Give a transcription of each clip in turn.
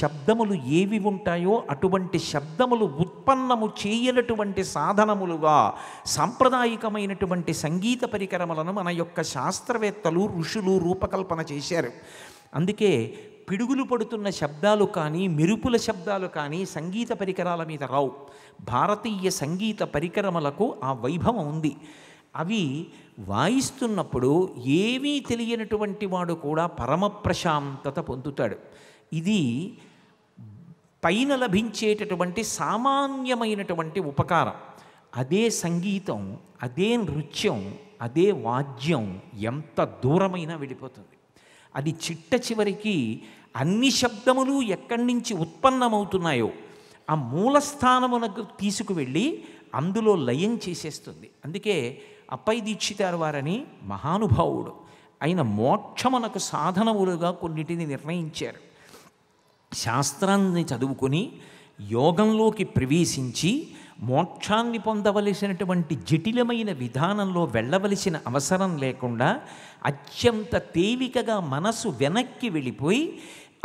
శబ్దములు ఏవి ఉంటాయో అటువంటి శబ్దములు ఉత్పన్నము చేయనటువంటి సాధనములుగా సాంప్రదాయికమైనటువంటి సంగీత పరికరములను మన యొక్క శాస్త్రవేత్తలు ఋషులు రూపకల్పన చేశారు అందుకే పిడుగులు పడుతున్న శబ్దాలు కానీ మెరుపుల శబ్దాలు కానీ సంగీత పరికరాల మీద రావు భారతీయ సంగీత పరికరములకు ఆ వైభవం ఉంది అవి వాయిస్తున్నప్పుడు ఏమీ తెలియనటువంటి వాడు కూడా పరమ ప్రశాంతత పొందుతాడు ఇది పైన లభించేటటువంటి సామాన్యమైనటువంటి ఉపకారం అదే సంగీతం అదే నృత్యం అదే వాద్యం ఎంత దూరమైనా వెళ్ళిపోతుంది అది చిట్ట చివరికి అన్ని శబ్దములు ఎక్కడి నుంచి ఉత్పన్నమవుతున్నాయో ఆ మూలస్థానమునకు తీసుకువెళ్ళి అందులో లయం చేసేస్తుంది అందుకే అప్పై దీక్షితారు వారని మహానుభావుడు ఆయన మోక్షమునకు సాధనములుగా కొన్నిటిని నిర్ణయించారు శాస్త్రాన్ని చదువుకొని యోగంలోకి ప్రవేశించి మోక్షాన్ని పొందవలసినటువంటి జటిలమైన విధానంలో వెళ్ళవలసిన అవసరం లేకుండా అత్యంత తేలికగా మనసు వెనక్కి వెళ్ళిపోయి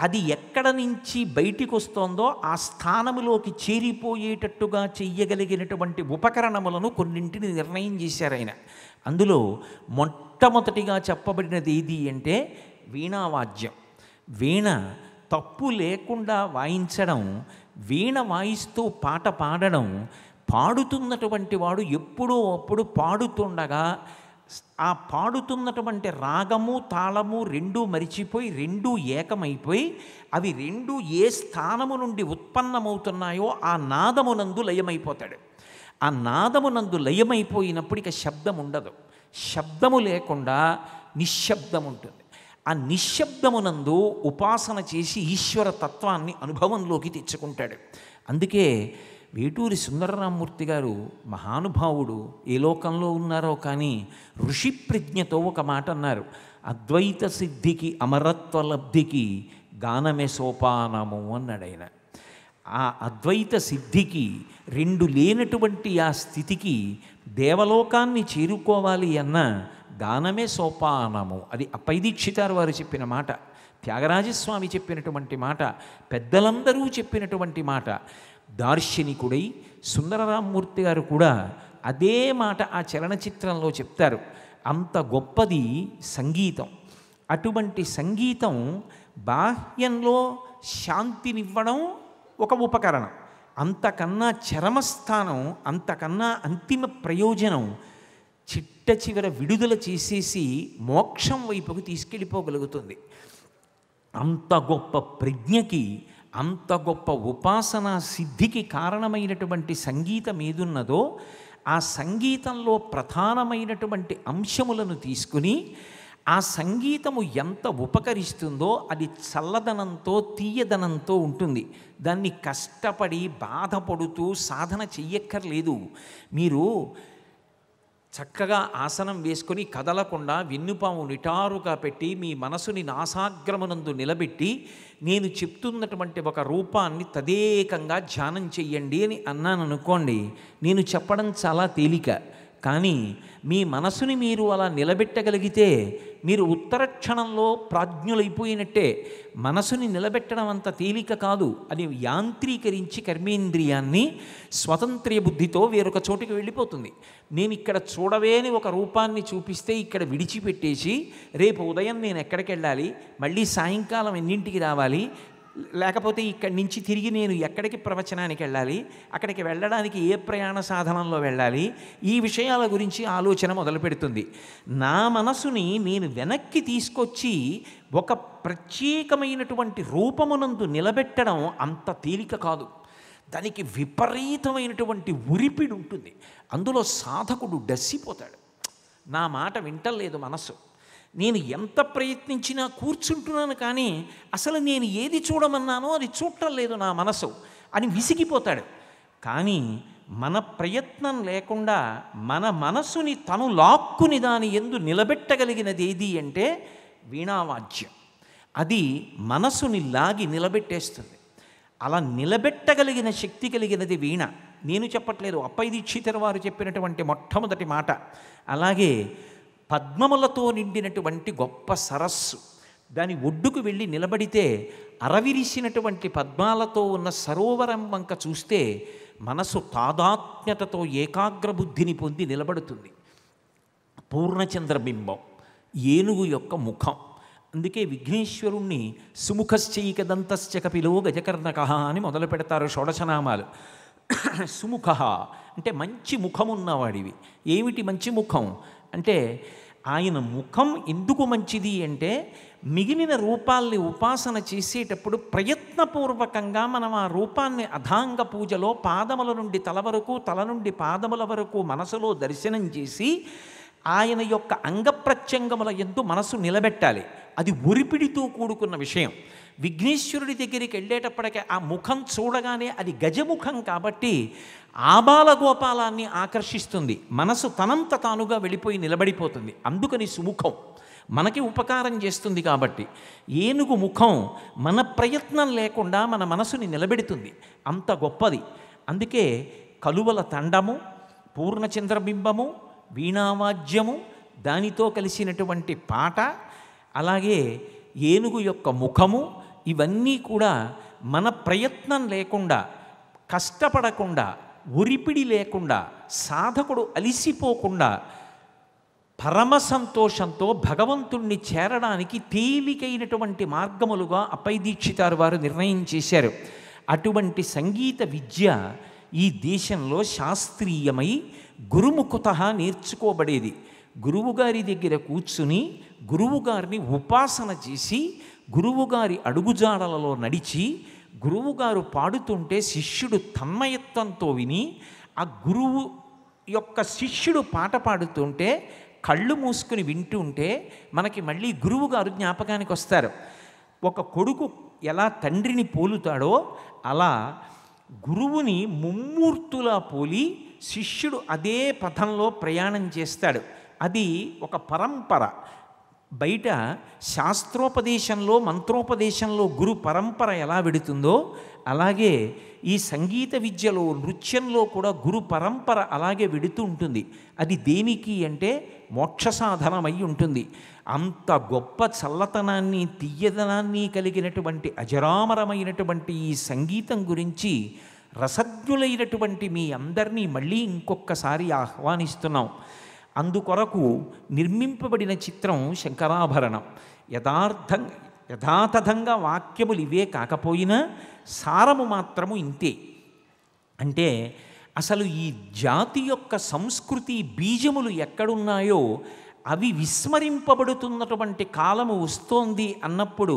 అది ఎక్కడ నుంచి బయటికి వస్తోందో ఆ స్థానములోకి చేరిపోయేటట్టుగా చెయ్యగలిగినటువంటి ఉపకరణములను కొన్నింటిని నిర్ణయం చేశారు ఆయన అందులో మొట్టమొదటిగా చెప్పబడినది ఏది అంటే వీణావాద్యం వీణ తప్పు లేకుండా వాయించడం వీణ వాయిస్తూ పాట పాడడం పాడుతున్నటువంటి వాడు ఎప్పుడూ అప్పుడు పాడుతుండగా ఆ పాడుతున్నటువంటి రాగము తాళము రెండూ మరిచిపోయి రెండూ ఏకమైపోయి అవి రెండు ఏ స్థానము నుండి ఉత్పన్నమవుతున్నాయో ఆ నాదమునందు లయమైపోతాడు ఆ నాదమునందు లయమైపోయినప్పుడు ఇక శబ్దం ఉండదు శబ్దము లేకుండా నిశ్శబ్దం ఉంటుంది ఆ నిశ్శబ్దమునందు ఉపాసన చేసి ఈశ్వర తత్వాన్ని అనుభవంలోకి తెచ్చుకుంటాడు అందుకే వేటూరి సుందరరామూర్తి గారు మహానుభావుడు ఏ లోకంలో ఉన్నారో కానీ ఋషి ప్రజ్ఞతో ఒక మాట అన్నారు అద్వైత సిద్ధికి అమరత్వ లబ్ధికి గానమే సోపానము అన్నాడు ఆయన ఆ అద్వైత సిద్ధికి రెండు లేనటువంటి ఆ స్థితికి దేవలోకాన్ని చేరుకోవాలి అన్న దానమే సోపానము అది అపైదీక్షితారు వారు చెప్పిన మాట త్యాగరాజస్వామి చెప్పినటువంటి మాట పెద్దలందరూ చెప్పినటువంటి మాట దార్శనికుడై సుందరరామ్మూర్తి గారు కూడా అదే మాట ఆ చలనచిత్రంలో చెప్తారు అంత గొప్పది సంగీతం అటువంటి సంగీతం బాహ్యంలో శాంతినివ్వడం ఒక ఉపకరణం అంతకన్నా చరమస్థానం అంతకన్నా అంతిమ ప్రయోజనం చిట్ట చివర విడుదల చేసేసి మోక్షం వైపుకు తీసుకెళ్ళిపోగలుగుతుంది అంత గొప్ప ప్రజ్ఞకి అంత గొప్ప ఉపాసనా సిద్ధికి కారణమైనటువంటి సంగీతం ఏదున్నదో ఆ సంగీతంలో ప్రధానమైనటువంటి అంశములను తీసుకుని ఆ సంగీతము ఎంత ఉపకరిస్తుందో అది చల్లదనంతో తీయదనంతో ఉంటుంది దాన్ని కష్టపడి బాధపడుతూ సాధన చెయ్యక్కర్లేదు మీరు చక్కగా ఆసనం వేసుకొని కదలకుండా వెన్నుపాము నిటారుగా పెట్టి మీ మనసుని నాసాగ్రమనందు నిలబెట్టి నేను చెప్తున్నటువంటి ఒక రూపాన్ని తదేకంగా ధ్యానం చెయ్యండి అని అన్నాను అనుకోండి నేను చెప్పడం చాలా తేలిక కానీ మీ మనసుని మీరు అలా నిలబెట్టగలిగితే మీరు ఉత్తర క్షణంలో ప్రాజ్ఞులైపోయినట్టే మనసుని నిలబెట్టడం అంత తేలిక కాదు అది యాంత్రీకరించి కర్మేంద్రియాన్ని స్వతంత్ర్య బుద్ధితో వేరొక చోటికి వెళ్ళిపోతుంది నేను ఇక్కడ చూడవేని ఒక రూపాన్ని చూపిస్తే ఇక్కడ విడిచిపెట్టేసి రేపు ఉదయం నేను ఎక్కడికి వెళ్ళాలి మళ్ళీ సాయంకాలం ఎన్నింటికి రావాలి లేకపోతే ఇక్కడి నుంచి తిరిగి నేను ఎక్కడికి ప్రవచనానికి వెళ్ళాలి అక్కడికి వెళ్ళడానికి ఏ ప్రయాణ సాధనంలో వెళ్ళాలి ఈ విషయాల గురించి ఆలోచన మొదలు పెడుతుంది నా మనసుని నేను వెనక్కి తీసుకొచ్చి ఒక ప్రత్యేకమైనటువంటి రూపమునందు నిలబెట్టడం అంత తేలిక కాదు దానికి విపరీతమైనటువంటి ఉరిపిడి ఉంటుంది అందులో సాధకుడు డస్సిపోతాడు నా మాట వింటలేదు మనసు నేను ఎంత ప్రయత్నించినా కూర్చుంటున్నాను కానీ అసలు నేను ఏది చూడమన్నానో అది చూడటం లేదు నా మనసు అని విసిగిపోతాడు కానీ మన ప్రయత్నం లేకుండా మన మనసుని తను లాక్కుని దాని ఎందు నిలబెట్టగలిగినది ఏది అంటే వీణావాద్యం అది మనసుని లాగి నిలబెట్టేస్తుంది అలా నిలబెట్టగలిగిన శక్తి కలిగినది వీణ నేను చెప్పట్లేదు అప్పై దీక్షితర వారు చెప్పినటువంటి మొట్టమొదటి మాట అలాగే పద్మములతో నిండినటువంటి గొప్ప సరస్సు దాని ఒడ్డుకు వెళ్ళి నిలబడితే అరవిరిసినటువంటి పద్మాలతో ఉన్న సరోవరం వంక చూస్తే మనసు తాదాత్మ్యతతో ఏకాగ్రబుద్ధిని పొంది నిలబడుతుంది పూర్ణచంద్రబింబం ఏనుగు యొక్క ముఖం అందుకే విఘ్నేశ్వరుణ్ణి సుముఖశ్చైక కదంతశ్చ కపిలో గజకర్ణక అని మొదలు పెడతారు షోడశనామాలు సుముఖ అంటే మంచి ముఖం ఉన్నవాడివి ఏమిటి మంచి ముఖం అంటే ఆయన ముఖం ఎందుకు మంచిది అంటే మిగిలిన రూపాల్ని ఉపాసన చేసేటప్పుడు ప్రయత్నపూర్వకంగా మనం ఆ రూపాన్ని అధాంగ పూజలో పాదముల నుండి తల వరకు తల నుండి పాదముల వరకు మనసులో దర్శనం చేసి ఆయన యొక్క అంగప్రత్యంగముల ఎందు మనసు నిలబెట్టాలి అది ఒరిపిడితో కూడుకున్న విషయం విఘ్నేశ్వరుడి దగ్గరికి వెళ్ళేటప్పటికి ఆ ముఖం చూడగానే అది గజముఖం కాబట్టి బాలగోపాలాన్ని ఆకర్షిస్తుంది మనసు తనంత తానుగా వెళ్ళిపోయి నిలబడిపోతుంది అందుకని సుముఖం మనకి ఉపకారం చేస్తుంది కాబట్టి ఏనుగు ముఖం మన ప్రయత్నం లేకుండా మన మనసుని నిలబెడుతుంది అంత గొప్పది అందుకే కలువల తండము పూర్ణచంద్రబింబము వీణావాద్యము దానితో కలిసినటువంటి పాట అలాగే ఏనుగు యొక్క ముఖము ఇవన్నీ కూడా మన ప్రయత్నం లేకుండా కష్టపడకుండా ఉరిపిడి లేకుండా సాధకుడు అలిసిపోకుండా పరమ సంతోషంతో భగవంతుణ్ణి చేరడానికి తేలికైనటువంటి మార్గములుగా అపైదీక్షితారు దీక్షితారు వారు నిర్ణయం చేశారు అటువంటి సంగీత విద్య ఈ దేశంలో శాస్త్రీయమై గురుముఖత నేర్చుకోబడేది గురువుగారి దగ్గర కూర్చుని గురువుగారిని ఉపాసన చేసి గురువుగారి అడుగుజాడలలో నడిచి గురువుగారు పాడుతుంటే శిష్యుడు తన్మయత్వంతో విని ఆ గురువు యొక్క శిష్యుడు పాట పాడుతుంటే కళ్ళు మూసుకుని ఉంటే మనకి మళ్ళీ గురువుగారు జ్ఞాపకానికి వస్తారు ఒక కొడుకు ఎలా తండ్రిని పోలుతాడో అలా గురువుని ముమ్మూర్తులా పోలి శిష్యుడు అదే పథంలో ప్రయాణం చేస్తాడు అది ఒక పరంపర బయట శాస్త్రోపదేశంలో మంత్రోపదేశంలో గురు పరంపర ఎలా విడుతుందో అలాగే ఈ సంగీత విద్యలో నృత్యంలో కూడా గురు పరంపర అలాగే విడుతూ ఉంటుంది అది దేనికి అంటే మోక్ష సాధనమై ఉంటుంది అంత గొప్ప చల్లతనాన్ని తీయదనాన్ని కలిగినటువంటి అజరామరమైనటువంటి ఈ సంగీతం గురించి రసజ్ఞులైనటువంటి మీ అందరినీ మళ్ళీ ఇంకొకసారి ఆహ్వానిస్తున్నాం అందుకొరకు నిర్మింపబడిన చిత్రం శంకరాభరణం యథార్థం యథాతథంగా వాక్యములు ఇవే కాకపోయినా సారము మాత్రము ఇంతే అంటే అసలు ఈ జాతి యొక్క సంస్కృతి బీజములు ఎక్కడున్నాయో అవి విస్మరింపబడుతున్నటువంటి కాలము వస్తోంది అన్నప్పుడు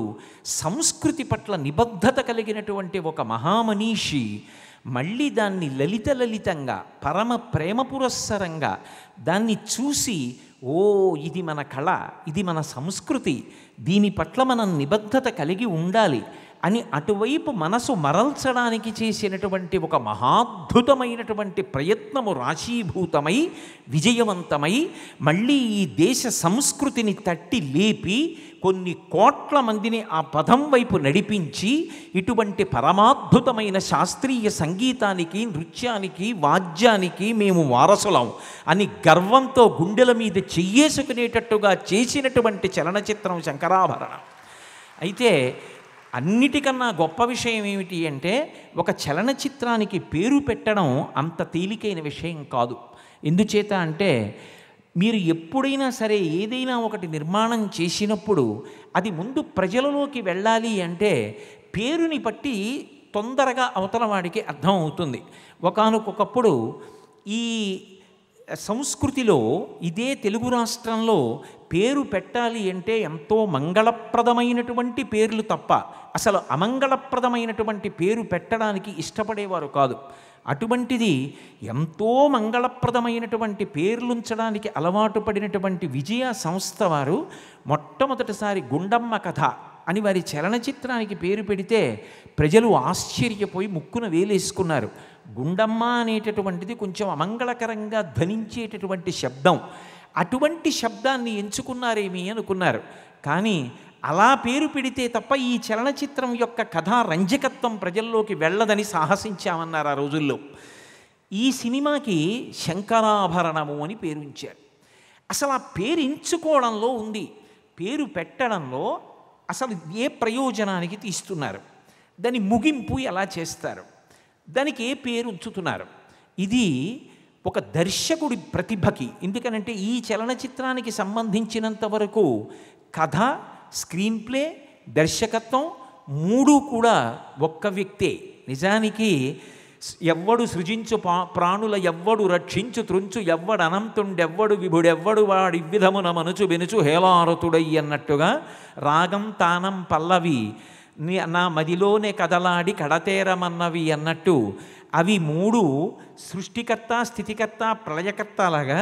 సంస్కృతి పట్ల నిబద్ధత కలిగినటువంటి ఒక మహామనీషి మళ్ళీ దాన్ని లలిత లలితంగా పరమ ప్రేమ పురస్సరంగా దాన్ని చూసి ఓ ఇది మన కళ ఇది మన సంస్కృతి దీని పట్ల మనం నిబద్ధత కలిగి ఉండాలి అని అటువైపు మనసు మరల్చడానికి చేసినటువంటి ఒక మహాద్భుతమైనటువంటి ప్రయత్నము రాశీభూతమై విజయవంతమై మళ్ళీ ఈ దేశ సంస్కృతిని తట్టి లేపి కొన్ని కోట్ల మందిని ఆ పదం వైపు నడిపించి ఇటువంటి పరమాద్భుతమైన శాస్త్రీయ సంగీతానికి నృత్యానికి వాద్యానికి మేము వారసులం అని గర్వంతో గుండెల మీద చెయ్యేసుకునేటట్టుగా చేసినటువంటి చలనచిత్రం శంకరాభరణ అయితే అన్నిటికన్నా గొప్ప విషయం ఏమిటి అంటే ఒక చలనచిత్రానికి పేరు పెట్టడం అంత తేలికైన విషయం కాదు ఎందుచేత అంటే మీరు ఎప్పుడైనా సరే ఏదైనా ఒకటి నిర్మాణం చేసినప్పుడు అది ముందు ప్రజలలోకి వెళ్ళాలి అంటే పేరుని బట్టి తొందరగా అవతల వాడికి అర్థం అవుతుంది ఒకనకొకప్పుడు ఈ సంస్కృతిలో ఇదే తెలుగు రాష్ట్రంలో పేరు పెట్టాలి అంటే ఎంతో మంగళప్రదమైనటువంటి పేర్లు తప్ప అసలు అమంగళప్రదమైనటువంటి పేరు పెట్టడానికి ఇష్టపడేవారు కాదు అటువంటిది ఎంతో మంగళప్రదమైనటువంటి పేర్లుంచడానికి అలవాటు పడినటువంటి విజయ సంస్థ వారు మొట్టమొదటిసారి గుండమ్మ కథ అని వారి చలనచిత్రానికి పేరు పెడితే ప్రజలు ఆశ్చర్యపోయి ముక్కున వేలేసుకున్నారు గుండమ్మ అనేటటువంటిది కొంచెం అమంగళకరంగా ధ్వనించేటటువంటి శబ్దం అటువంటి శబ్దాన్ని ఎంచుకున్నారేమి అనుకున్నారు కానీ అలా పేరు పెడితే తప్ప ఈ చలనచిత్రం యొక్క కథా రంజకత్వం ప్రజల్లోకి వెళ్ళదని సాహసించామన్నారు ఆ రోజుల్లో ఈ సినిమాకి శంకరాభరణము అని పేరు ఉంచారు అసలు ఆ పేరు ఎంచుకోవడంలో ఉంది పేరు పెట్టడంలో అసలు ఏ ప్రయోజనానికి తీస్తున్నారు దాని ముగింపు ఎలా చేస్తారు దానికి ఏ పేరు ఉంచుతున్నారు ఇది ఒక దర్శకుడి ప్రతిభకి ఎందుకనంటే ఈ చలనచిత్రానికి సంబంధించినంత వరకు కథ స్క్రీన్ ప్లే దర్శకత్వం మూడు కూడా ఒక్క వ్యక్తే నిజానికి ఎవ్వడు సృజించు ప్రాణుల ఎవ్వడు రక్షించు త్రుంచు ఎవ్వడు అనంతుండెవ్వడు విభుడెవ్వడు వాడి విధమున మనుచు బెనుచు హేలారతుడై అన్నట్టుగా రాగం తానం పల్లవి నా మదిలోనే కదలాడి కడతేరమన్నవి అన్నట్టు అవి మూడు సృష్టికర్త స్థితికర్త ప్రళయకర్త లాగా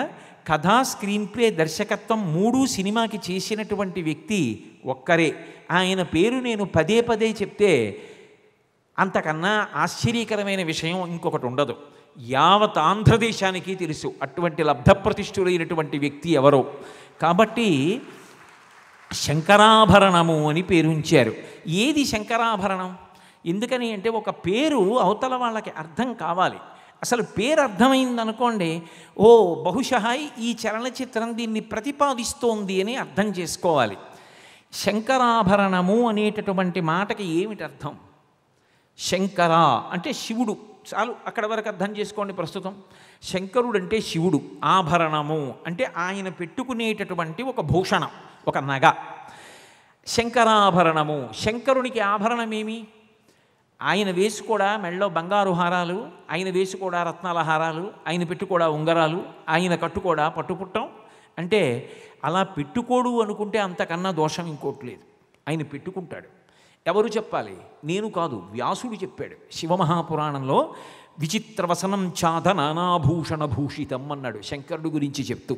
కథా స్క్రీన్ ప్లే దర్శకత్వం మూడు సినిమాకి చేసినటువంటి వ్యక్తి ఒక్కరే ఆయన పేరు నేను పదే పదే చెప్తే అంతకన్నా ఆశ్చర్యకరమైన విషయం ఇంకొకటి ఉండదు యావత్ ఆంధ్రదేశానికి తెలుసు అటువంటి లబ్ధప్రతిష్ఠులైనటువంటి వ్యక్తి ఎవరో కాబట్టి శంకరాభరణము అని పేరు ఉంచారు ఏది శంకరాభరణం ఎందుకని అంటే ఒక పేరు అవతల వాళ్ళకి అర్థం కావాలి అసలు పేరు అర్థమైంది అనుకోండి ఓ బహుశా ఈ చలనచిత్రం దీన్ని ప్రతిపాదిస్తోంది అని అర్థం చేసుకోవాలి శంకరాభరణము అనేటటువంటి మాటకి ఏమిటి అర్థం శంకర అంటే శివుడు చాలు అక్కడ వరకు అర్థం చేసుకోండి ప్రస్తుతం శంకరుడు అంటే శివుడు ఆభరణము అంటే ఆయన పెట్టుకునేటటువంటి ఒక భూషణం ఒక నగ శంకరాభరణము శంకరునికి ఆభరణమేమి ఆయన వేసి కూడా మెళ్ళో బంగారు హారాలు ఆయన వేసి కూడా రత్నాల హారాలు ఆయన పెట్టు కూడా ఉంగరాలు ఆయన కట్టు కూడా పట్టుపుట్టం అంటే అలా పెట్టుకోడు అనుకుంటే అంతకన్నా దోషం ఇంకోటి లేదు ఆయన పెట్టుకుంటాడు ఎవరు చెప్పాలి నేను కాదు వ్యాసుడు చెప్పాడు శివమహాపురాణంలో విచిత్రవసనం చాధ నానాభూషణ భూషితం అన్నాడు శంకరుడు గురించి చెప్తూ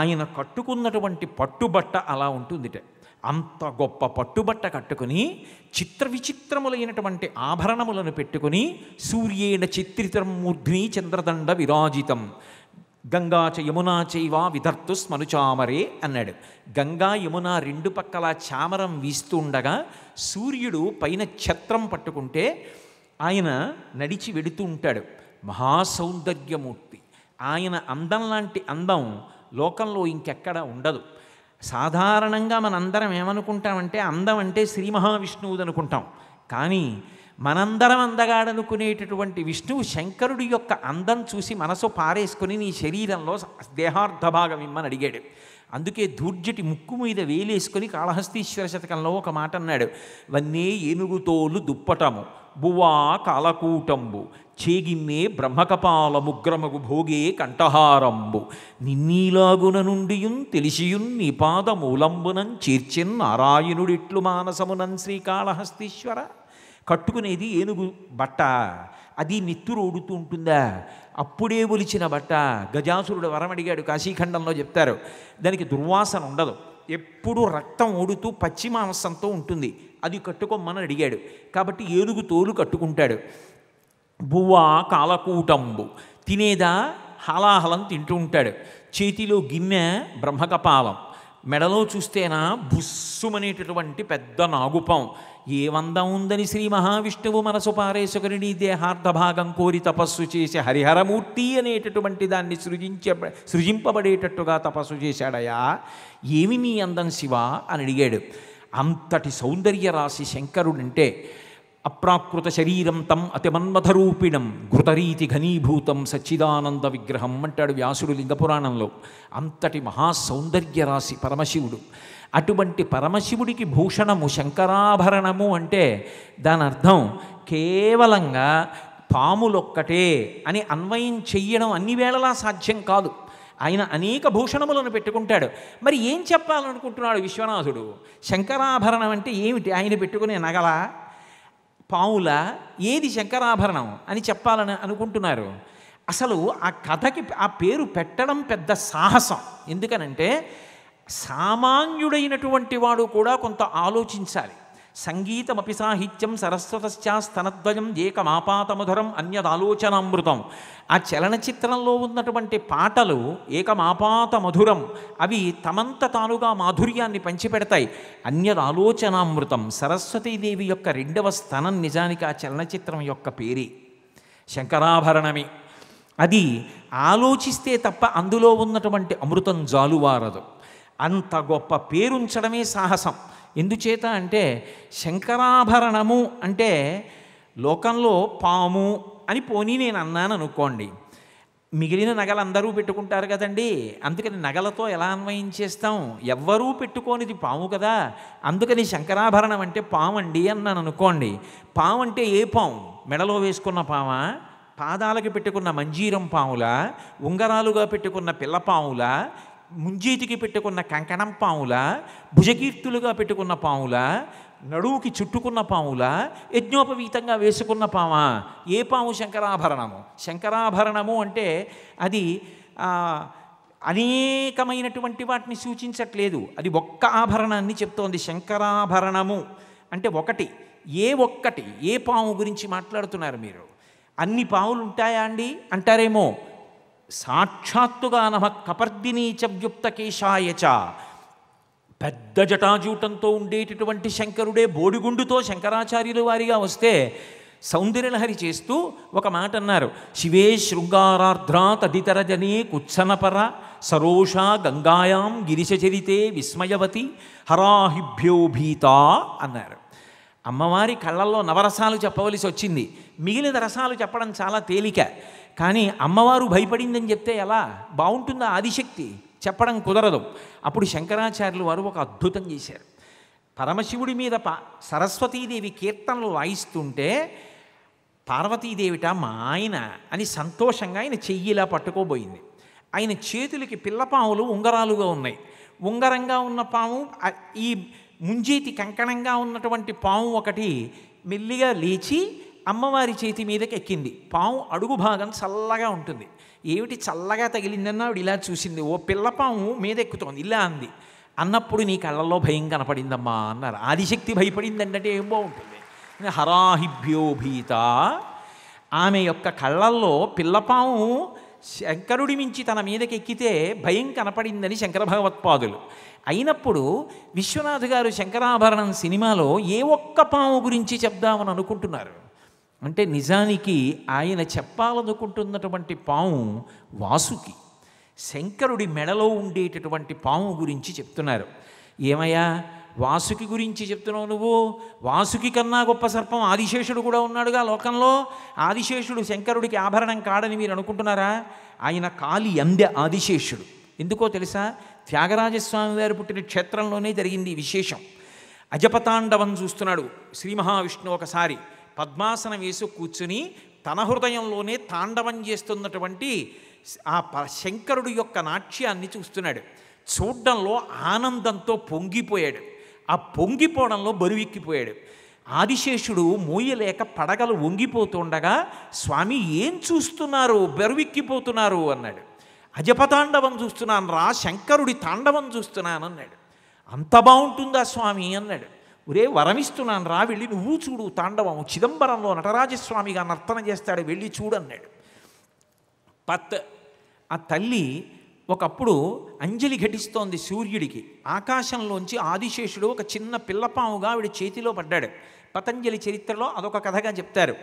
ఆయన కట్టుకున్నటువంటి పట్టుబట్ట అలా ఉంటుందిట అంత గొప్ప పట్టుబట్ట కట్టుకుని చిత్ర విచిత్రములైనటువంటి ఆభరణములను పెట్టుకుని సూర్యేణ చిత్రితం మూర్ధ్ని చంద్రదండ విరాజితం గంగా యమునా చైవా విధర్తు స్మనుచామరే అన్నాడు గంగా యమున రెండు పక్కల చామరం వీస్తుండగా సూర్యుడు పైన ఛత్రం పట్టుకుంటే ఆయన నడిచి వెడుతూ ఉంటాడు మహాసౌందర్యమూర్తి ఆయన అందం లాంటి అందం లోకంలో ఇంకెక్కడ ఉండదు సాధారణంగా మనందరం ఏమనుకుంటామంటే అందం అంటే శ్రీ మహావిష్ణువుది అనుకుంటాం కానీ మనందరం అందగాడనుకునేటటువంటి విష్ణువు శంకరుడి యొక్క అందం చూసి మనసు పారేసుకుని నీ శరీరంలో దేహార్థ భాగం ఇమ్మని అడిగాడు అందుకే దూర్జటి ముక్కు మీద వేలేసుకొని కాళహస్తీశ్వర శతకంలో ఒక మాట అన్నాడు వన్నే ఏనుగుతోలు దుప్పటము బువా కాలకూటంబు చేగిన్నే బ్రహ్మకపాలముగ్రమగు భోగే కంఠహారంబు నిన్నీలాగున నుండియున్ తెలిసియున్ నీ పాదమూలంబునం చేర్చిన్ నారాయణుడిట్లు మానసమునం శ్రీకాళహస్తీశ్వర కట్టుకునేది ఏనుగు బట్ట అది నిత్తురు ఓడుతూ ఉంటుందా అప్పుడే ఒలిచిన బట్ట గజాసురుడు వరం అడిగాడు కాశీఖండంలో చెప్తారు దానికి దుర్వాసన ఉండదు ఎప్పుడూ రక్తం ఓడుతూ పశ్చిమాంసంతో ఉంటుంది అది కట్టుకోమని అడిగాడు కాబట్టి ఏనుగు తోలు కట్టుకుంటాడు బువ్వా కాలకూటంబు తినేదా హలాహలం తింటూ ఉంటాడు చేతిలో గిన్నె బ్రహ్మకపాలం మెడలో చూస్తేనా బుస్సుమనేటటువంటి పెద్ద నాగుపం ఏ వంద ఉందని శ్రీ మహావిష్ణువు మనసు పారేసుకుని దేహార్థభాగం కోరి తపస్సు చేసి హరిహరమూర్తి అనేటటువంటి దాన్ని సృజించ సృజింపబడేటట్టుగా తపస్సు చేశాడయా ఏమి నీ అందం శివ అని అడిగాడు అంతటి సౌందర్య రాశి శంకరుడంటే అప్రాకృత శరీరం తం అతిమన్మథరూపిణం ఘృతరీతి ఘనీభూతం సచ్చిదానంద విగ్రహం అంటాడు వ్యాసుడు లింగపురాణంలో అంతటి మహాసౌందర్య రాశి పరమశివుడు అటువంటి పరమశివుడికి భూషణము శంకరాభరణము అంటే దాని అర్థం కేవలంగా పాములొక్కటే అని అన్వయం చెయ్యడం అన్ని వేళలా సాధ్యం కాదు ఆయన అనేక భూషణములను పెట్టుకుంటాడు మరి ఏం చెప్పాలనుకుంటున్నాడు విశ్వనాథుడు శంకరాభరణం అంటే ఏమిటి ఆయన పెట్టుకునే నగల పావుల ఏది శంకరాభరణం అని చెప్పాలని అనుకుంటున్నారు అసలు ఆ కథకి ఆ పేరు పెట్టడం పెద్ద సాహసం ఎందుకనంటే సామాన్యుడైనటువంటి వాడు కూడా కొంత ఆలోచించాలి సంగీతమపి సాహిత్యం సాహిత్యం సరస్వతశ్చాస్తనద్వయం ఏకమాపాతమధురం అన్యదాలోచనామృతం ఆ చలనచిత్రంలో ఉన్నటువంటి పాటలు ఏకమాపాతమధురం అవి తమంత తానుగా మాధుర్యాన్ని పంచిపెడతాయి అన్యదాలోచనామృతం సరస్వతీదేవి యొక్క రెండవ స్థనం నిజానికి ఆ చలనచిత్రం యొక్క పేరే శంకరాభరణమి అది ఆలోచిస్తే తప్ప అందులో ఉన్నటువంటి అమృతం జాలువారదు అంత గొప్ప పేరుంచడమే సాహసం ఎందుచేత అంటే శంకరాభరణము అంటే లోకంలో పాము అని పోనీ నేను అన్నాను అనుకోండి మిగిలిన నగలు అందరూ పెట్టుకుంటారు కదండి అందుకని నగలతో ఎలా అన్వయం చేస్తాం ఎవ్వరూ పెట్టుకోనిది పాము కదా అందుకని శంకరాభరణం అంటే పాము అండి అన్నాను అనుకోండి పాము అంటే ఏ పాము మెడలో వేసుకున్న పామా పాదాలకు పెట్టుకున్న మంజీరం పాములా ఉంగరాలుగా పెట్టుకున్న పాములా ముంజీతికి పెట్టుకున్న కంకణం పాముల భుజకీర్తులుగా పెట్టుకున్న పాముల నడువుకి చుట్టుకున్న పాముల యజ్ఞోపవీతంగా వేసుకున్న పామా ఏ పాము శంకరాభరణము శంకరాభరణము అంటే అది అనేకమైనటువంటి వాటిని సూచించట్లేదు అది ఒక్క ఆభరణాన్ని చెప్తోంది శంకరాభరణము అంటే ఒకటి ఏ ఒక్కటి ఏ పాము గురించి మాట్లాడుతున్నారు మీరు అన్ని పాములు ఉంటాయా అండి అంటారేమో సాక్షాత్తుగా నమ కపర్దినీ చవ్యుప్త కేశాయచ పెద్ద జటాజూటంతో ఉండేటటువంటి శంకరుడే బోడిగుండుతో శంకరాచార్యులు వారిగా వస్తే సౌందర్యలహరి చేస్తూ ఒక మాట అన్నారు శివే శృంగారార్ధ్రా తదితరజనే కుత్సనపర సరోషా గంగాయాం గిరిశచరితే విస్మయవతి హరాహిభ్యో భీత అన్నారు అమ్మవారి కళ్ళల్లో నవరసాలు చెప్పవలసి వచ్చింది మిగిలిన రసాలు చెప్పడం చాలా తేలిక కానీ అమ్మవారు భయపడిందని చెప్తే ఎలా బాగుంటుందా ఆదిశక్తి చెప్పడం కుదరదు అప్పుడు శంకరాచార్యులు వారు ఒక అద్భుతం చేశారు పరమశివుడి మీద పా సరస్వతీదేవి కీర్తనలు వాయిస్తుంటే పార్వతీదేవిట మా ఆయన అని సంతోషంగా ఆయన చెయ్యిలా పట్టుకోబోయింది ఆయన చేతులకి పిల్లపాములు ఉంగరాలుగా ఉన్నాయి ఉంగరంగా ఉన్న పాము ఈ ముంజీతి కంకణంగా ఉన్నటువంటి పాము ఒకటి మెల్లిగా లేచి అమ్మవారి చేతి మీదకి ఎక్కింది పాము అడుగు భాగం చల్లగా ఉంటుంది ఏమిటి చల్లగా తగిలిందన్న ఆవిడ ఇలా చూసింది ఓ పిల్లపాము మీద ఎక్కుతోంది ఇలా అంది అన్నప్పుడు నీ కళ్ళల్లో భయం కనపడిందమ్మా అన్నారు ఆదిశక్తి భయపడిందంటే ఏం బాగుంటుంది హరాహిభ్యోభీత ఆమె యొక్క కళ్ళల్లో పిల్లపాము శంకరుడి మించి తన మీదకెక్కితే భయం కనపడిందని శంకర భగవత్పాదులు అయినప్పుడు విశ్వనాథ్ గారు శంకరాభరణం సినిమాలో ఏ ఒక్క పాము గురించి చెప్దామని అనుకుంటున్నారు అంటే నిజానికి ఆయన చెప్పాలనుకుంటున్నటువంటి పాము వాసుకి శంకరుడి మెడలో ఉండేటటువంటి పాము గురించి చెప్తున్నారు ఏమయ్యా వాసుకి గురించి చెప్తున్నావు నువ్వు వాసుకి కన్నా గొప్ప సర్పం ఆదిశేషుడు కూడా ఉన్నాడుగా లోకంలో ఆదిశేషుడు శంకరుడికి ఆభరణం కాడని మీరు అనుకుంటున్నారా ఆయన కాలి అందె ఆదిశేషుడు ఎందుకో తెలుసా త్యాగరాజస్వామి వారు పుట్టిన క్షేత్రంలోనే జరిగింది విశేషం అజపతాండవం చూస్తున్నాడు శ్రీ మహావిష్ణువు ఒకసారి పద్మాసనం వేసి కూర్చుని తన హృదయంలోనే తాండవం చేస్తున్నటువంటి ఆ శంకరుడు యొక్క నాట్యాన్ని చూస్తున్నాడు చూడడంలో ఆనందంతో పొంగిపోయాడు ఆ పొంగిపోవడంలో బరువెక్కిపోయాడు ఆదిశేషుడు మూయలేక పడగలు వంగిపోతుండగా స్వామి ఏం చూస్తున్నారు బెరువెక్కిపోతున్నారు అన్నాడు అజపతాండవం చూస్తున్నాను రా శంకరుడి తాండవం చూస్తున్నాను అన్నాడు అంత బాగుంటుందా స్వామి అన్నాడు ఒరే వరమిస్తున్నాను రా వెళ్ళి నువ్వు చూడు తాండవం చిదంబరంలో నటరాజస్వామిగా నర్తన చేస్తాడు వెళ్ళి చూడన్నాడు పత్ ఆ తల్లి ఒకప్పుడు అంజలి ఘటిస్తోంది సూర్యుడికి ఆకాశంలోంచి ఆదిశేషుడు ఒక చిన్న పిల్లపాముగా ఆవిడ చేతిలో పడ్డాడు పతంజలి చరిత్రలో అదొక కథగా చెప్తారు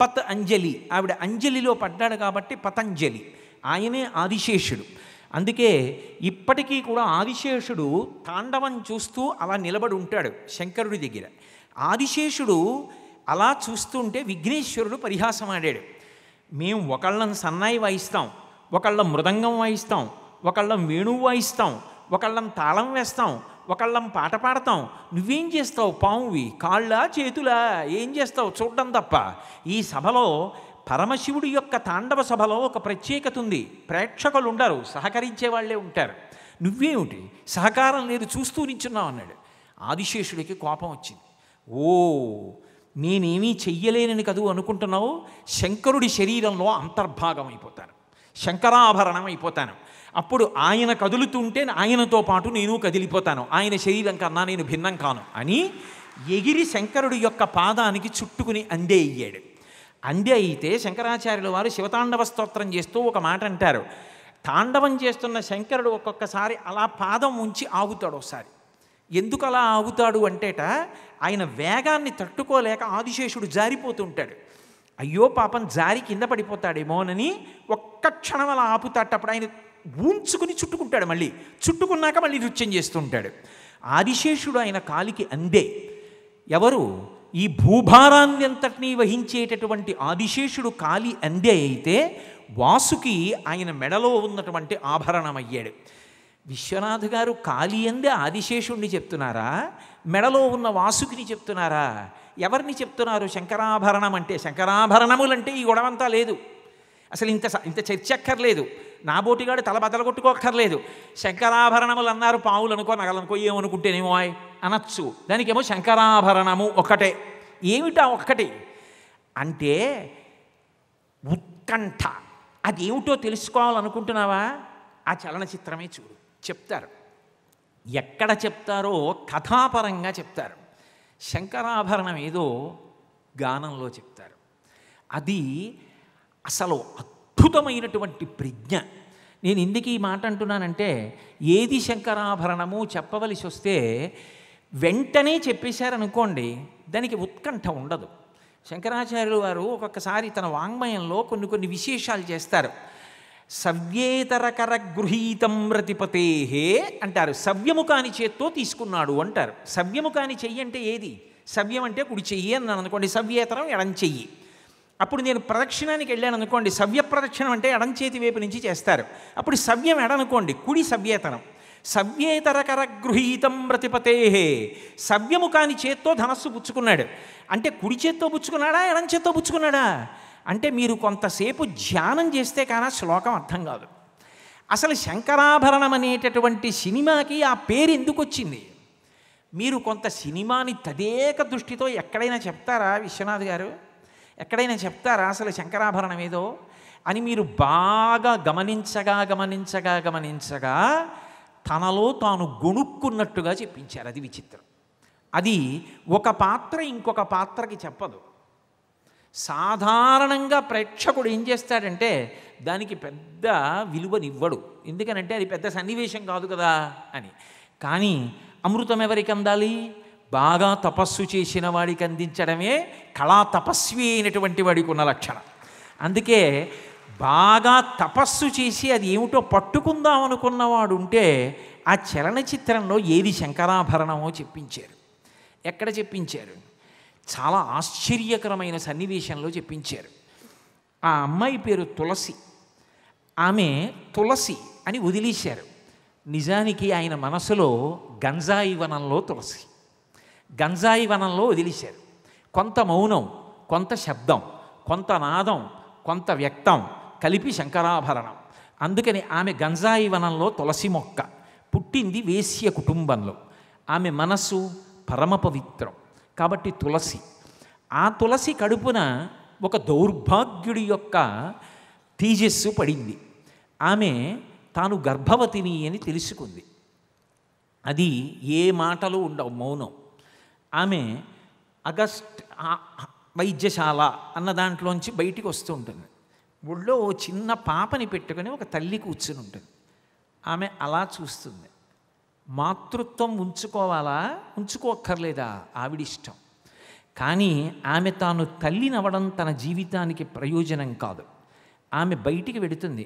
పత్ అంజలి ఆవిడ అంజలిలో పడ్డాడు కాబట్టి పతంజలి ఆయనే ఆదిశేషుడు అందుకే ఇప్పటికీ కూడా ఆదిశేషుడు తాండవం చూస్తూ అలా నిలబడి ఉంటాడు శంకరుడి దగ్గర ఆదిశేషుడు అలా చూస్తుంటే విఘ్నేశ్వరుడు పరిహాసం ఆడాడు మేము ఒకళ్ళని సన్నాయి వాయిస్తాం ఒకళ్ళ మృదంగం వాయిస్తాం ఒకళ్ళం వేణువు వాయిస్తాం ఒకళ్ళం తాళం వేస్తాం ఒకళ్ళం పాట పాడతాం నువ్వేం చేస్తావు పావువి కాళ్ళా చేతులా ఏం చేస్తావు చూడడం తప్ప ఈ సభలో పరమశివుడి యొక్క తాండవ సభలో ఒక ప్రత్యేకత ఉంది ప్రేక్షకులు ఉండరు సహకరించే వాళ్ళే ఉంటారు నువ్వేమిటి సహకారం లేదు చూస్తూ నించున్నావు అన్నాడు ఆదిశేషుడికి కోపం వచ్చింది ఓ నేనేమీ చెయ్యలేనని కదూ అనుకుంటున్నావు శంకరుడి శరీరంలో అంతర్భాగం అయిపోతాను శంకరాభరణం అయిపోతాను అప్పుడు ఆయన కదులుతుంటే ఆయనతో పాటు నేను కదిలిపోతాను ఆయన శరీరం కన్నా నేను భిన్నం కాను అని ఎగిరి శంకరుడు యొక్క పాదానికి చుట్టుకుని అందే అయ్యాడు అందే అయితే శంకరాచార్యుల వారు శివతాండవ స్తోత్రం చేస్తూ ఒక మాట అంటారు తాండవం చేస్తున్న శంకరుడు ఒక్కొక్కసారి అలా పాదం ఉంచి ఆగుతాడు ఒకసారి ఎందుకు అలా ఆగుతాడు అంటేట ఆయన వేగాన్ని తట్టుకోలేక ఆదిశేషుడు జారిపోతుంటాడు అయ్యో పాపం జారి కింద పడిపోతాడేమోనని ఒక్క క్షణం అలా ఆపుతాటప్పుడు ఆయన ఊంచుకుని చుట్టుకుంటాడు మళ్ళీ చుట్టుకున్నాక మళ్ళీ నృత్యం చేస్తుంటాడు ఆదిశేషుడు ఆయన కాలికి అందే ఎవరు ఈ భూభారాన్ని అంతటినీ వహించేటటువంటి ఆదిశేషుడు కాలి అందే అయితే వాసుకి ఆయన మెడలో ఉన్నటువంటి ఆభరణమయ్యాడు విశ్వనాథ్ గారు కాలి అందే ఆదిశేషుణ్ణి చెప్తున్నారా మెడలో ఉన్న వాసుకిని చెప్తున్నారా ఎవరిని చెప్తున్నారు శంకరాభరణం అంటే శంకరాభరణములంటే ఈ గొడవంతా లేదు అసలు ఇంత ఇంత చర్చక్కర్లేదు నా బోటిగాడు తల బదల కొట్టుకోక్కర్లేదు శంకరాభరణములు అన్నారు పావులు అనుకో నగలనుకో ఏమనుకుంటేనేమో అనొచ్చు దానికేమో శంకరాభరణము ఒక్కటే ఏమిటా ఒక్కటి అంటే ఉత్కంఠ అదేమిటో తెలుసుకోవాలనుకుంటున్నావా ఆ చలనచిత్రమే చూడు చెప్తారు ఎక్కడ చెప్తారో కథాపరంగా చెప్తారు శంకరాభరణం ఏదో గానంలో చెప్తారు అది అసలు అద్భుతమైనటువంటి ప్రజ్ఞ నేను ఇందుకు ఈ మాట అంటున్నానంటే ఏది శంకరాభరణము చెప్పవలసి వస్తే వెంటనే చెప్పేశారనుకోండి దానికి ఉత్కంఠ ఉండదు శంకరాచార్యులు వారు ఒక్కొక్కసారి తన వాంగ్మయంలో కొన్ని కొన్ని విశేషాలు చేస్తారు సవ్యేతరకర గృహీతం రతిపతేహే అంటారు సవ్యము కాని చేత్తో తీసుకున్నాడు అంటారు సవ్యము కాని చెయ్యి అంటే ఏది సవ్యం అంటే కుడి చెయ్యి అని అనుకోండి సవ్యేతరం ఎడం చెయ్యి అప్పుడు నేను ప్రదక్షిణానికి వెళ్ళాను అనుకోండి సవ్య ప్రదక్షిణం అంటే ఎడం వైపు నుంచి చేస్తారు అప్పుడు సవ్యం ఎడనుకోండి కుడి సవ్యేతనం సవ్యేతరకర గృహీతం ప్రతిపతే సవ్యము కాని చేత్తో ధనస్సు పుచ్చుకున్నాడు అంటే కుడి చేత్తో పుచ్చుకున్నాడా ఎడం చేత్తో పుచ్చుకున్నాడా అంటే మీరు కొంతసేపు ధ్యానం చేస్తే కానీ శ్లోకం అర్థం కాదు అసలు శంకరాభరణం అనేటటువంటి సినిమాకి ఆ పేరు ఎందుకు వచ్చింది మీరు కొంత సినిమాని తదేక దృష్టితో ఎక్కడైనా చెప్తారా విశ్వనాథ్ గారు ఎక్కడైనా చెప్తారా అసలు శంకరాభరణం ఏదో అని మీరు బాగా గమనించగా గమనించగా గమనించగా తనలో తాను గొణుక్కున్నట్టుగా చెప్పించారు అది విచిత్రం అది ఒక పాత్ర ఇంకొక పాత్రకి చెప్పదు సాధారణంగా ప్రేక్షకుడు ఏం చేస్తాడంటే దానికి పెద్ద విలువనివ్వడు ఎందుకనంటే అది పెద్ద సన్నివేశం కాదు కదా అని కానీ అమృతం ఎవరికి అందాలి బాగా తపస్సు చేసిన వాడికి అందించడమే కళా తపస్వి అయినటువంటి వాడికి ఉన్న లక్షణం అందుకే బాగా తపస్సు చేసి అది ఏమిటో పట్టుకుందాం అనుకున్నవాడు ఉంటే ఆ చలనచిత్రంలో ఏది శంకరాభరణమో చెప్పించారు ఎక్కడ చెప్పించారు చాలా ఆశ్చర్యకరమైన సన్నివేశంలో చెప్పించారు ఆ అమ్మాయి పేరు తులసి ఆమె తులసి అని వదిలేశారు నిజానికి ఆయన మనసులో గంజాయి వనంలో తులసి గంజాయి వనంలో వదిలేశారు కొంత మౌనం కొంత శబ్దం కొంత నాదం కొంత వ్యక్తం కలిపి శంకరాభరణం అందుకని ఆమె గంజాయి వనంలో తులసి మొక్క పుట్టింది వేశ్య కుటుంబంలో ఆమె మనస్సు పరమ పవిత్రం కాబట్టి తులసి ఆ తులసి కడుపున ఒక దౌర్భాగ్యుడి యొక్క తేజస్సు పడింది ఆమె తాను గర్భవతిని అని తెలుసుకుంది అది ఏ మాటలు ఉండవు మౌనం ఆమె అగస్ట్ వైద్యశాల అన్న దాంట్లోంచి బయటికి వస్తూ ఉంటుంది ఒళ్ళో ఓ చిన్న పాపని పెట్టుకొని ఒక తల్లి కూర్చుని ఉంటుంది ఆమె అలా చూస్తుంది మాతృత్వం ఉంచుకోవాలా ఉంచుకోక్కర్లేదా ఆవిడిష్టం కానీ ఆమె తాను తల్లినవ్వడం తన జీవితానికి ప్రయోజనం కాదు ఆమె బయటికి వెడుతుంది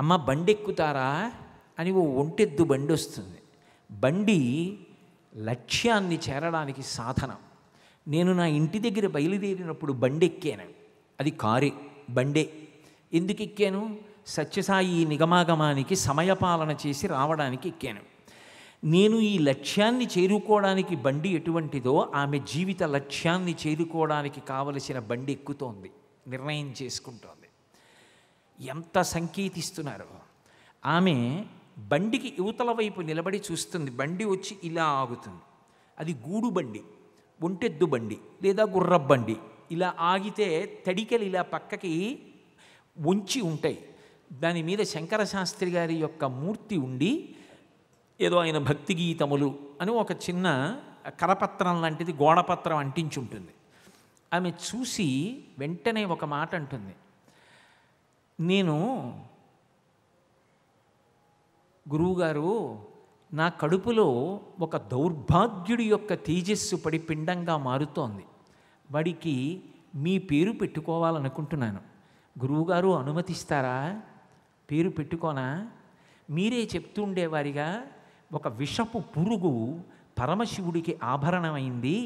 అమ్మ బండి ఎక్కుతారా అని ఓ ఒంటెద్దు బండి వస్తుంది బండి లక్ష్యాన్ని చేరడానికి సాధన నేను నా ఇంటి దగ్గర బయలుదేరినప్పుడు బండి ఎక్కాను అది కారే బండే ఎందుకు ఎక్కాను సత్యసాయి నిగమాగమానికి సమయపాలన చేసి రావడానికి ఎక్కాను నేను ఈ లక్ష్యాన్ని చేరుకోవడానికి బండి ఎటువంటిదో ఆమె జీవిత లక్ష్యాన్ని చేరుకోవడానికి కావలసిన బండి ఎక్కుతోంది నిర్ణయం చేసుకుంటోంది ఎంత సంకేతిస్తున్నారో ఆమె బండికి యువతల వైపు నిలబడి చూస్తుంది బండి వచ్చి ఇలా ఆగుతుంది అది గూడు బండి ఒంటెద్దు బండి లేదా గుర్రబ్ బండి ఇలా ఆగితే తడికెలు ఇలా పక్కకి వంచి ఉంటాయి దాని మీద శంకర శాస్త్రి గారి యొక్క మూర్తి ఉండి ఏదో ఆయన భక్తి గీతములు అని ఒక చిన్న కరపత్రం లాంటిది గోడపత్రం అంటించి ఉంటుంది ఆమె చూసి వెంటనే ఒక మాట అంటుంది నేను గురువుగారు నా కడుపులో ఒక దౌర్భాగ్యుడి యొక్క తేజస్సు పడి పిండంగా మారుతోంది వాడికి మీ పేరు పెట్టుకోవాలనుకుంటున్నాను గురువుగారు అనుమతిస్తారా పేరు పెట్టుకోనా మీరే చెప్తుండేవారిగా ఒక విషపు పురుగు పరమశివుడికి ఆభరణమైంది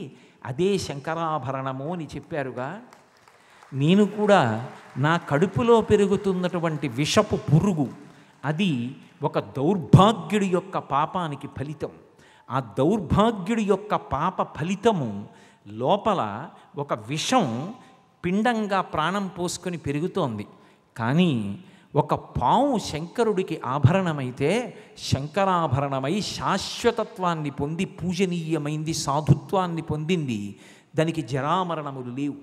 అదే శంకరాభరణము అని చెప్పారుగా నేను కూడా నా కడుపులో పెరుగుతున్నటువంటి విషపు పురుగు అది ఒక దౌర్భాగ్యుడి యొక్క పాపానికి ఫలితం ఆ దౌర్భాగ్యుడి యొక్క పాప ఫలితము లోపల ఒక విషం పిండంగా ప్రాణం పోసుకొని పెరుగుతోంది కానీ ఒక పాము శంకరుడికి ఆభరణమైతే శంకరాభరణమై శాశ్వతత్వాన్ని పొంది పూజనీయమైంది సాధుత్వాన్ని పొందింది దానికి జరామరణములు లేవు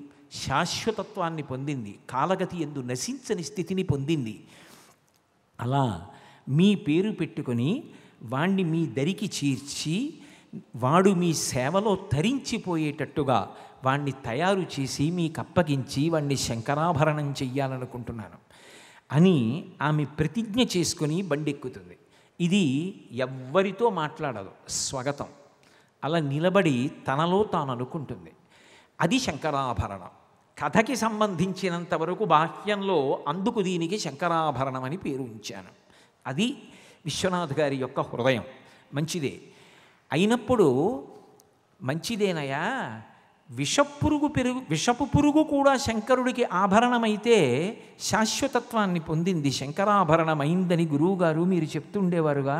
శాశ్వతత్వాన్ని పొందింది కాలగతి ఎందు నశించని స్థితిని పొందింది అలా మీ పేరు పెట్టుకొని వాణ్ణి మీ దరికి చేర్చి వాడు మీ సేవలో తరించిపోయేటట్టుగా వాణ్ణి తయారు చేసి మీకు అప్పగించి వాణ్ణి శంకరాభరణం చెయ్యాలనుకుంటున్నాను అని ఆమె ప్రతిజ్ఞ చేసుకుని బండెక్కుతుంది ఇది ఎవ్వరితో మాట్లాడదు స్వాగతం అలా నిలబడి తనలో తాను అనుకుంటుంది అది శంకరాభరణం కథకి సంబంధించినంత వరకు బాహ్యంలో అందుకు దీనికి శంకరాభరణం అని పేరు ఉంచాను అది విశ్వనాథ్ గారి యొక్క హృదయం మంచిదే అయినప్పుడు మంచిదేనయా విషపురుగు పెరుగు విషపు పురుగు కూడా శంకరుడికి ఆభరణమైతే శాశ్వతత్వాన్ని పొందింది శంకరాభరణమైందని గురువుగారు మీరు చెప్తుండేవారుగా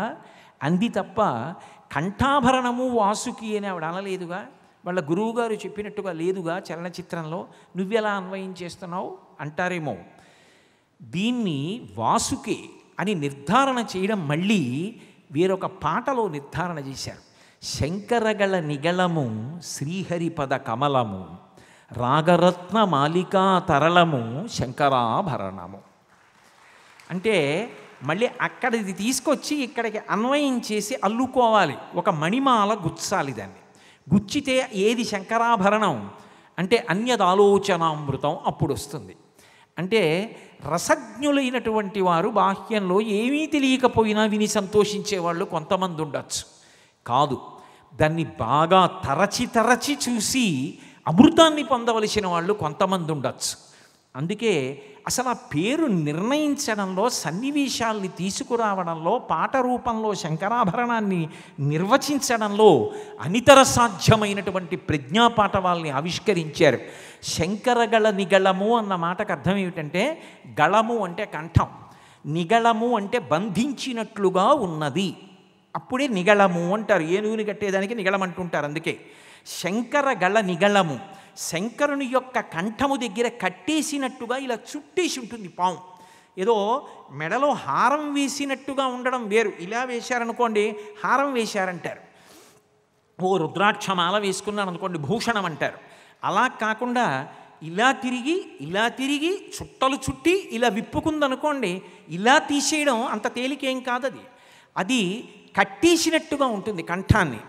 అంది తప్ప కంఠాభరణము వాసుకి అని ఆవిడ అనలేదుగా వాళ్ళ గురువుగారు చెప్పినట్టుగా లేదుగా చలనచిత్రంలో నువ్వెలా అన్వయం చేస్తున్నావు అంటారేమో దీన్ని వాసుకే అని నిర్ధారణ చేయడం మళ్ళీ వేరొక పాటలో నిర్ధారణ చేశారు శంకరగళ నిగళము శ్రీహరిపద కమలము రాగరత్న మాలికా తరళము శంకరాభరణము అంటే మళ్ళీ అక్కడిది తీసుకొచ్చి ఇక్కడికి అన్వయం చేసి అల్లుకోవాలి ఒక మణిమాల గుచ్చాలి దాన్ని గుచ్చితే ఏది శంకరాభరణం అంటే అన్యదాలోచనామృతం అప్పుడు వస్తుంది అంటే రసజ్ఞులైనటువంటి వారు బాహ్యంలో ఏమీ తెలియకపోయినా విని సంతోషించే వాళ్ళు కొంతమంది ఉండొచ్చు కాదు దాన్ని బాగా తరచి తరచి చూసి అమృతాన్ని పొందవలసిన వాళ్ళు కొంతమంది ఉండొచ్చు అందుకే అసలు ఆ పేరు నిర్ణయించడంలో సన్నివేశాల్ని తీసుకురావడంలో పాట రూపంలో శంకరాభరణాన్ని నిర్వచించడంలో అనితర సాధ్యమైనటువంటి ప్రజ్ఞాపాట వాళ్ళని ఆవిష్కరించారు శంకరగళ నిగళము అన్న మాటకు అర్థం ఏమిటంటే గళము అంటే కంఠం నిగళము అంటే బంధించినట్లుగా ఉన్నది అప్పుడే నిగళము అంటారు ఏనుగుని కట్టేదానికి నిగళం అంటుంటారు అందుకే శంకరగళ నిగళము శంకరుని యొక్క కంఠము దగ్గర కట్టేసినట్టుగా ఇలా చుట్టేసి ఉంటుంది పాము ఏదో మెడలో హారం వేసినట్టుగా ఉండడం వేరు ఇలా వేశారనుకోండి హారం వేశారంటారు ఓ రుద్రాక్షమాల వేసుకున్నాను అనుకోండి భూషణం అంటారు అలా కాకుండా ఇలా తిరిగి ఇలా తిరిగి చుట్టలు చుట్టి ఇలా విప్పుకుందనుకోండి ఇలా తీసేయడం అంత తేలికేం కాదు అది అది కట్టేసినట్టుగా ఉంటుంది కంఠాన్ని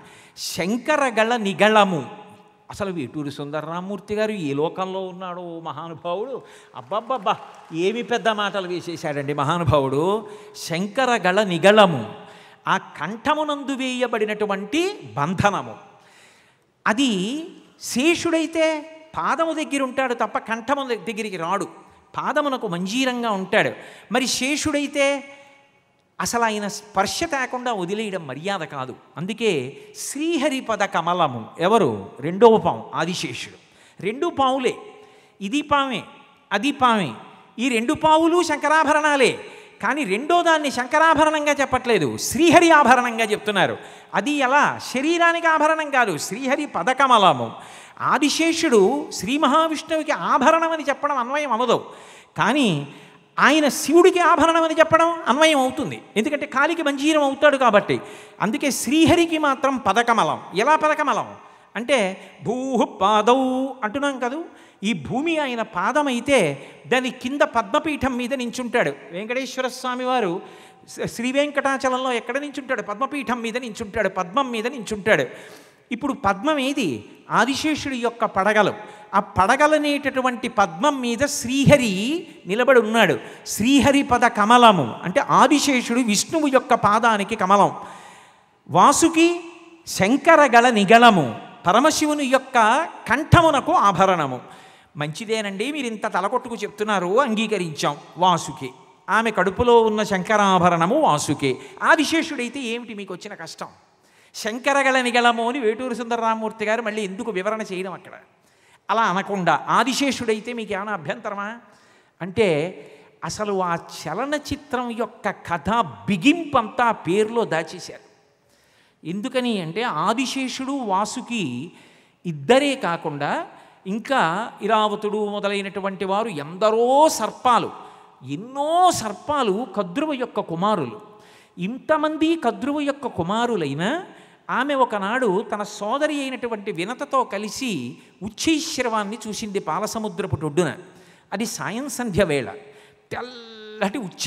శంకరగళ నిగళము అసలు సుందర రామ్మూర్తి గారు ఏ లోకంలో ఉన్నాడో మహానుభావుడు అబ్బబ్బబ్బా ఏమి పెద్ద మాటలు వేసేశాడండి మహానుభావుడు శంకరగళ నిగళము ఆ కంఠమునందు వేయబడినటువంటి బంధనము అది శేషుడైతే పాదము దగ్గర ఉంటాడు తప్ప కంఠము దగ్గరికి రాడు పాదమునకు మంజీరంగా ఉంటాడు మరి శేషుడైతే అసలు ఆయన స్పర్శ తేకుండా వదిలేయడం మర్యాద కాదు అందుకే శ్రీహరిపద కమలము ఎవరు రెండవ పాము ఆదిశేషుడు రెండు పావులే ఇది పామే అది పామే ఈ రెండు పావులు శంకరాభరణాలే కానీ రెండో దాన్ని శంకరాభరణంగా చెప్పట్లేదు శ్రీహరి ఆభరణంగా చెప్తున్నారు అది ఎలా శరీరానికి ఆభరణం కాదు శ్రీహరి పదకమలము ఆదిశేషుడు శ్రీ మహావిష్ణువుకి ఆభరణం అని చెప్పడం అన్వయం అవదు కానీ ఆయన శివుడికి ఆభరణం అని చెప్పడం అన్వయం అవుతుంది ఎందుకంటే కాలికి మంజీరం అవుతాడు కాబట్టి అందుకే శ్రీహరికి మాత్రం పదకమలం ఎలా పదకమలం అంటే భూ పాదౌ అంటున్నాం కదూ ఈ భూమి ఆయన పాదమైతే దాని కింద పద్మపీఠం మీద నించుంటాడు వెంకటేశ్వర స్వామి వారు శ్రీ వెంకటాచలంలో ఎక్కడ నించుంటాడు పద్మపీఠం మీద నించుంటాడు పద్మం మీద నించుంటాడు ఇప్పుడు పద్మం ఏది ఆదిశేషుడి యొక్క పడగలు ఆ పడగలనేటటువంటి పద్మం మీద శ్రీహరి నిలబడి ఉన్నాడు శ్రీహరి పద కమలము అంటే ఆదిశేషుడు విష్ణువు యొక్క పాదానికి కమలం వాసుకి శంకరగల నిగలము పరమశివుని యొక్క కంఠమునకు ఆభరణము మంచిదేనండి మీరు ఇంత తలకొట్టుకు చెప్తున్నారు అంగీకరించాం వాసుకి ఆమె కడుపులో ఉన్న శంకరాభరణము వాసుకే ఆదిశేషుడైతే ఏమిటి మీకు వచ్చిన కష్టం శంకరగల నిగలము అని వేటూరు సుందరరామూర్తి గారు మళ్ళీ ఎందుకు వివరణ చేయడం అక్కడ అలా అనకుండా ఆదిశేషుడైతే మీకు ఏమైనా అభ్యంతరమా అంటే అసలు ఆ చలనచిత్రం యొక్క కథ బిగింపంతా పేరులో దాచేశారు ఎందుకని అంటే ఆదిశేషుడు వాసుకి ఇద్దరే కాకుండా ఇంకా ఇరావతుడు మొదలైనటువంటి వారు ఎందరో సర్పాలు ఎన్నో సర్పాలు కద్రువ యొక్క కుమారులు ఇంతమంది కద్రువ యొక్క కుమారులైన ఆమె ఒకనాడు తన సోదరి అయినటువంటి వినతతో కలిసి ఉచ్చైశ్రవాన్ని చూసింది పాలసముద్రపు టొడ్డున అది సాయం సంధ్య వేళ తెల్లటి ఉచ్చ